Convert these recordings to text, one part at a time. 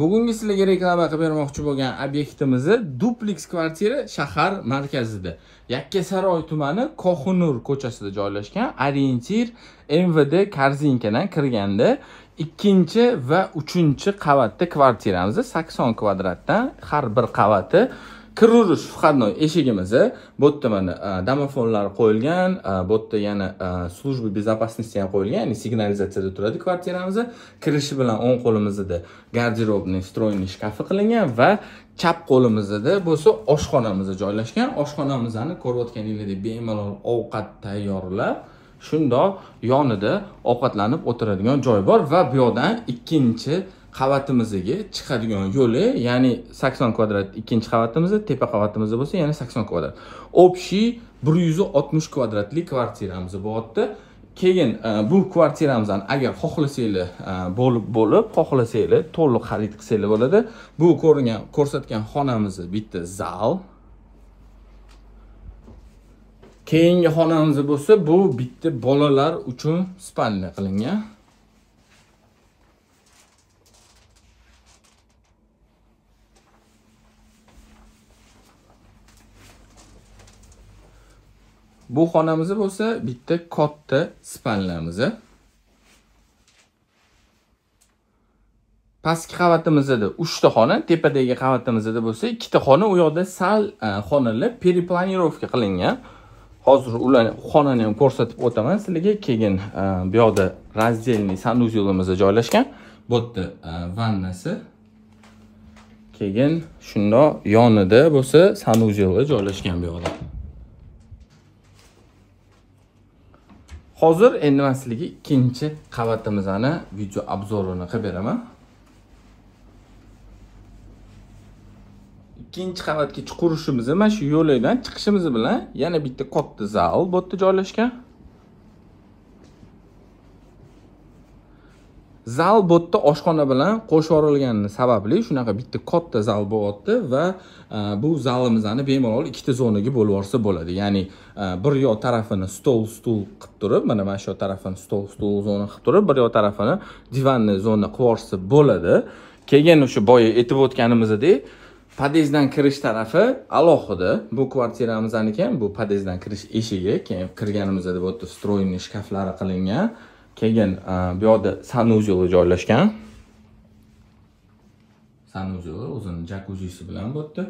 bugungi sizlarga reklama qilib bermoqchi bo'lgan obyektimizni dupleks kvartira shahar markazida yakkasaroy tumani Qohunur ko'chasida joylashgan orientir mvd korzinkadan kirganda ikkinchi va uchinchi qavatda kvartiramiz sakson kvadratdan har bir qavati kiraverish входной eshigimiz e, bu yerda mana e, domofonlar qo'yilgan e, bu yerda yana служба безопасности ham qo'yilgan ya'ni signalizatsiyada turadi kvartiramiz kirishi bilan o'ng qo'limizda garderobniy встроенный shkafi qilingan va chap qo'limizda bo'lsa oshxonamiz joylashgan oshxonamizni ko'rayotganingizdek bemalol ovqat tayyorlab shundoq yonida ovqatlanib o'tiradigan joy bor va bu yoqdan ikkinchi qavatimizga chiqadigan yo'li ya'ni sakson kvadrat ikkinchi qavatimiz tepa qavatimiz bo'lsa yana sakson kvadrat общий bir yuz oltmish kvadratli kvartiramiz bo'lyapti keyin e, bu kvartiramizni agar xohlasanglar e, bo'lib bo'lib xohlasanglar to'liq xarid qilsanglar bo'ladi bu ko'ringan ko'rsatgan xonamiz bitta zal keyingi xonamiz bo'lsa bu bitta bolalar uchun spalniya qilingan bu xonamiz bo'lsa bitta katta spanlamiz pastki qavatimizda 3 ta xona tepadagi qavatimizda bo'lsa 2 ta xona u yoqda sal e, xonalar periplanirovka qilingan hozir ularni xonani ham ko'rsatib o'taman sizlarga keyin e, bu yoqda razdelniy sanuzelimiz joylashgan bu yerda vannasi keyin shundoq yonida bo'lsa sanuzel joylashgan bu yoqda hozir endi mana sizlarga ikkinchi qavatimizni video obzorini qilib beraman ikkinchi qavatga chiqurishimiz mana shu yo'lakdan chiqishimiz bilan yana bitta katta zal bu yerda joylashgan zal bu yerda oshxona bilan qo'shib yuborilgani sababli shunaqa bitta katta zal bo'lyapti va e, bu zalimizni bemalol ikkita zonaga bo'lib yuborsa bo'ladi ya'ni e, bir yoq tarafini stol stul qilib turib mana mana shu tarafini stol stul zona qilib turib bir yoq tarafini divanni zona qilib yuborsa bo'ladi keyin o'sha boya aytib o'tganimizdek podyezddan kirish tarafi alohida bu kvartiramizniki ham bu podyezddan kirish eshigi keyin kirganimizda bu yerda stroyniy shkaflari qilingan keyin e, bu yoqda sanuzeli joylashgan sanuzeli o'zini jakuzisi bilan bu yerda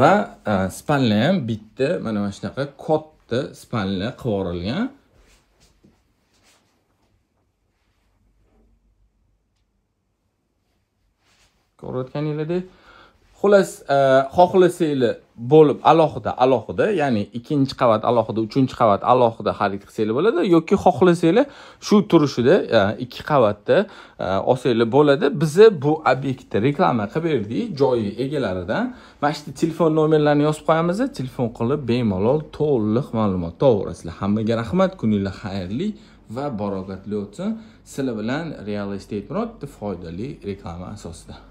va e, spalni ham bitta mana mana shunaqa katta spalni qilib yuborilgan ko'rayotganinglardek xullas e, xohlasanglar bo'lib alohida alohida ya'ni ikkinchi qavat alohida uchinchi qavat alohida xarid qilsanglar bo'ladi yoki xohlasanglar shu turishida e, ikki qavatda e, olsanglar bo'ladi biza bu obyektni reklama qilib berdik joyi egalaridan mana shu telefon nomerlarini yozib qo'yamiz telefon qilib bemalol to'liq ma'lumot to'g'rasizlar. hammaga rahmat kuninglar xayrli va barokatli o'tsin sizlar bilan real estate foydali reklama asosida